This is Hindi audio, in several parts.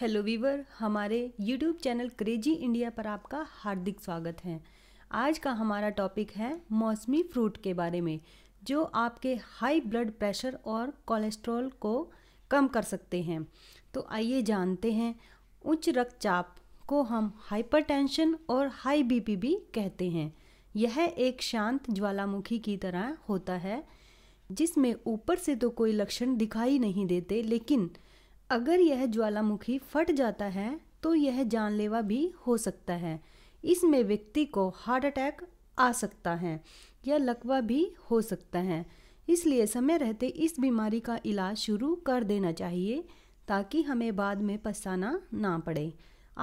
हेलो वीवर हमारे यूट्यूब चैनल क्रेजी इंडिया पर आपका हार्दिक स्वागत है आज का हमारा टॉपिक है मौसमी फ्रूट के बारे में जो आपके हाई ब्लड प्रेशर और कोलेस्ट्रॉल को कम कर सकते हैं तो आइए जानते हैं उच्च रक्तचाप को हम हाइपरटेंशन और हाई बीपी भी कहते हैं यह एक शांत ज्वालामुखी की तरह होता है जिसमें ऊपर से तो कोई लक्षण दिखाई नहीं देते लेकिन अगर यह ज्वालामुखी फट जाता है तो यह जानलेवा भी हो सकता है इसमें व्यक्ति को हार्ट अटैक आ सकता है या लकवा भी हो सकता है इसलिए समय रहते इस बीमारी का इलाज शुरू कर देना चाहिए ताकि हमें बाद में पछताना ना पड़े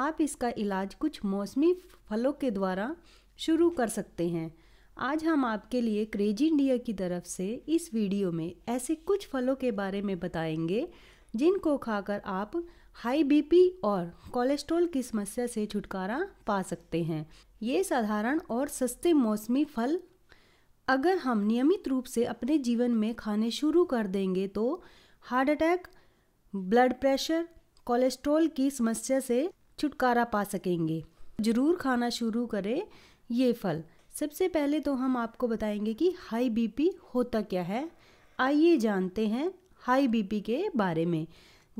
आप इसका इलाज कुछ मौसमी फलों के द्वारा शुरू कर सकते हैं आज हम आपके लिए क्रेजी इंडिया की तरफ से इस वीडियो में ऐसे कुछ फलों के बारे में बताएंगे जिनको खाकर आप हाई बीपी और कोलेस्ट्रॉल की समस्या से छुटकारा पा सकते हैं ये साधारण और सस्ते मौसमी फल अगर हम नियमित रूप से अपने जीवन में खाने शुरू कर देंगे तो heart attack blood pressure cholesterol की समस्या से छुटकारा पा सकेंगे ज़रूर खाना शुरू करें ये फल सबसे पहले तो हम आपको बताएंगे कि हाई बीपी होता क्या है आइए जानते हैं हाई बीपी के बारे में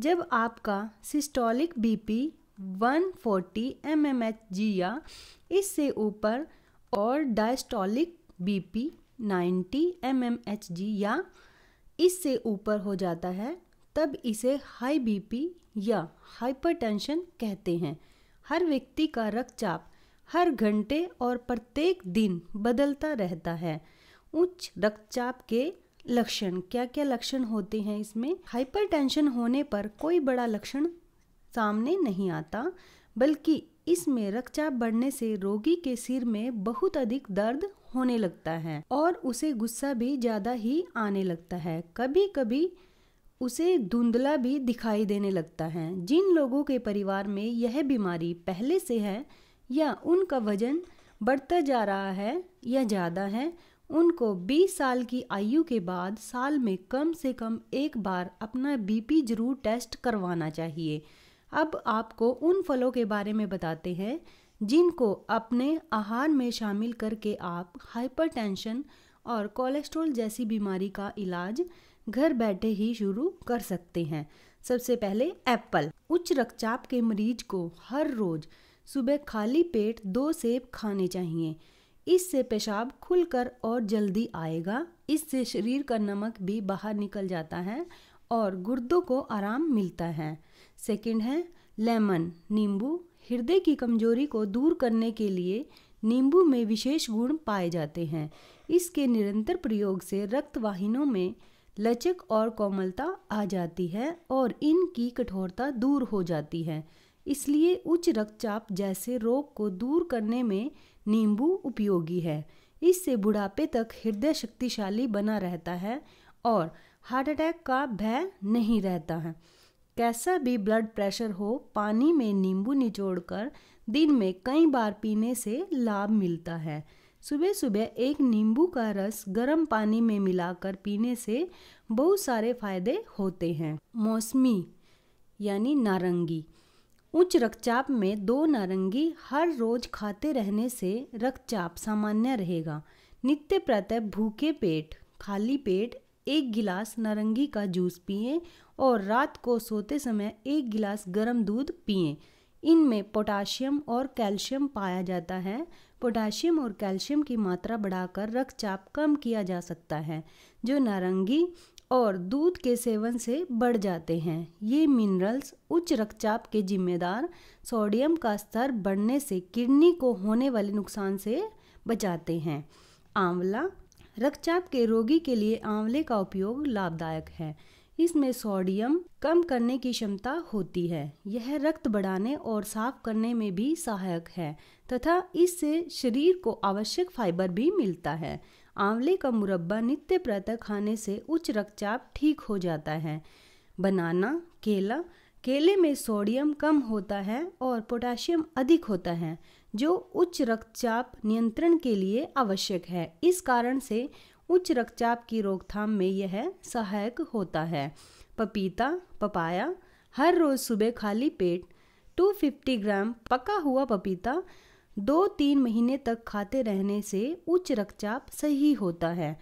जब आपका सिस्टोलिक बीपी 140 फोर्टी एम या इससे ऊपर और डायस्टोलिक बीपी 90 एम या इससे ऊपर हो जाता है तब इसे हाई बीपी या हाइपरटेंशन कहते हैं हर व्यक्ति का रक्तचाप हर घंटे और प्रत्येक दिन बदलता रहता है उच्च रक्तचाप के लक्षण क्या क्या लक्षण होते हैं इसमें हाइपरटेंशन होने पर कोई बड़ा लक्षण सामने नहीं आता बल्कि इसमें रक्तचाप बढ़ने से रोगी के सिर में बहुत अधिक दर्द होने लगता है और उसे गुस्सा भी ज़्यादा ही आने लगता है कभी कभी उसे धुंधला भी दिखाई देने लगता है जिन लोगों के परिवार में यह बीमारी पहले से है या उनका वजन बढ़ता जा रहा है या ज़्यादा है उनको 20 साल की आयु के बाद साल में कम से कम एक बार अपना बीपी जरूर टेस्ट करवाना चाहिए अब आपको उन फलों के बारे में बताते हैं जिनको अपने आहार में शामिल करके आप हाइपरटेंशन और कोलेस्ट्रॉल जैसी बीमारी का इलाज घर बैठे ही शुरू कर सकते हैं सबसे पहले एप्पल उच्च रक्तचाप के मरीज को हर रोज सुबह खाली पेट दो सेब खाने चाहिए इससे पेशाब खुलकर और जल्दी आएगा इससे शरीर का नमक भी बाहर निकल जाता है और गुर्दों को आराम मिलता है सेकंड है लेमन नींबू हृदय की कमजोरी को दूर करने के लिए नींबू में विशेष गुण पाए जाते हैं इसके निरंतर प्रयोग से रक्तवाहिनों में लचक और कोमलता आ जाती है और इनकी कठोरता दूर हो जाती है इसलिए उच्च रक्तचाप जैसे रोग को दूर करने में नींबू उपयोगी है इससे बुढ़ापे तक हृदय शक्तिशाली बना रहता है और हार्ट अटैक का भय नहीं रहता है कैसा भी ब्लड प्रेशर हो पानी में नींबू निचोड़कर दिन में कई बार पीने से लाभ मिलता है सुबह सुबह एक नींबू का रस गर्म पानी में मिलाकर पीने से बहुत सारे फायदे होते हैं मौसमी यानी नारंगी उच्च रक्तचाप में दो नारंगी हर रोज खाते रहने से रक्तचाप सामान्य रहेगा नित्य प्रातः भूखे पेट खाली पेट एक गिलास नारंगी का जूस पिए और रात को सोते समय एक गिलास गर्म दूध पिए इनमें पोटाशियम और कैल्शियम पाया जाता है पोटाशियम और कैल्शियम की मात्रा बढ़ाकर रक्तचाप कम किया जा सकता है जो नारंगी और दूध के सेवन से बढ़ जाते हैं ये मिनरल्स उच्च रक्तचाप के जिम्मेदार सोडियम का स्तर बढ़ने से किडनी को होने वाले नुकसान से बचाते हैं आंवला रक्तचाप के रोगी के लिए आंवले का उपयोग लाभदायक है इसमें सोडियम कम करने की क्षमता होती है यह रक्त बढ़ाने और साफ करने में भी सहायक है तथा इससे शरीर को आवश्यक फाइबर भी मिलता है आंवले का मुरब्बा नित्य प्रातः खाने से उच्च रक्तचाप ठीक हो जाता है बनाना केला केले में सोडियम कम होता है और पोटाशियम अधिक होता है जो उच्च रक्तचाप नियंत्रण के लिए आवश्यक है इस कारण से उच्च रक्तचाप की रोकथाम में यह सहायक होता है पपीता पपाया हर रोज़ सुबह खाली पेट 250 ग्राम पका हुआ पपीता दो तीन महीने तक खाते रहने से उच्च रक्तचाप सही होता है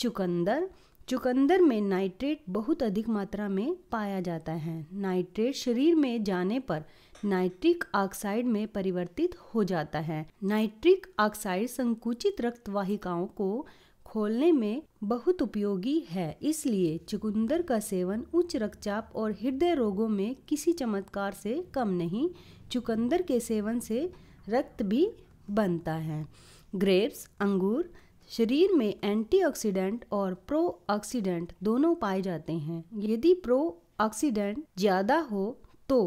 चुकंदर चुकंदर में नाइट्रेट बहुत अधिक मात्रा में पाया जाता है नाइट्रेट शरीर में जाने पर नाइट्रिक ऑक्साइड में परिवर्तित हो जाता है नाइट्रिक ऑक्साइड संकुचित रक्त वाहिकाओं को खोलने में बहुत उपयोगी है इसलिए चुकंदर का सेवन उच्च रक्तचाप और हृदय रोगों में किसी चमत्कार से कम नहीं चुकंदर के सेवन से रक्त भी बनता है ग्रेप्स अंगूर शरीर में एंटीऑक्सीडेंट और प्रो ऑक्सीडेंट दोनों पाए जाते हैं यदि प्रो ऑक्सीडेंट ज़्यादा हो तो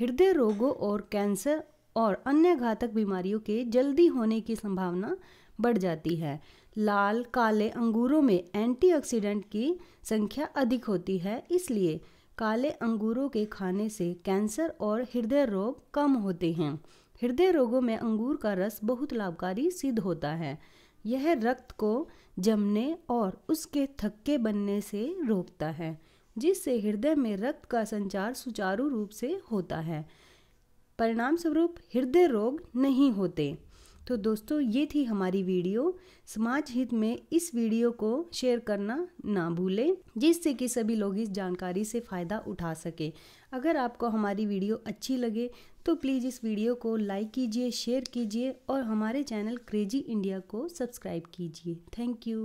हृदय रोगों और कैंसर और अन्य घातक बीमारियों के जल्दी होने की संभावना बढ़ जाती है लाल काले अंगूरों में एंटीऑक्सीडेंट की संख्या अधिक होती है इसलिए काले अंगूरों के खाने से कैंसर और हृदय रोग कम होते हैं हृदय रोगों में अंगूर का रस बहुत लाभकारी सिद्ध होता है यह रक्त को जमने और उसके थक्के बनने से रोकता है जिससे हृदय में रक्त का संचार सुचारू रूप से होता है परिणाम स्वरूप हृदय रोग नहीं होते तो दोस्तों ये थी हमारी वीडियो समाज हित में इस वीडियो को शेयर करना ना भूलें जिससे कि सभी लोग इस जानकारी से फ़ायदा उठा सकें अगर आपको हमारी वीडियो अच्छी लगे तो प्लीज़ इस वीडियो को लाइक कीजिए शेयर कीजिए और हमारे चैनल क्रेजी इंडिया को सब्सक्राइब कीजिए थैंक यू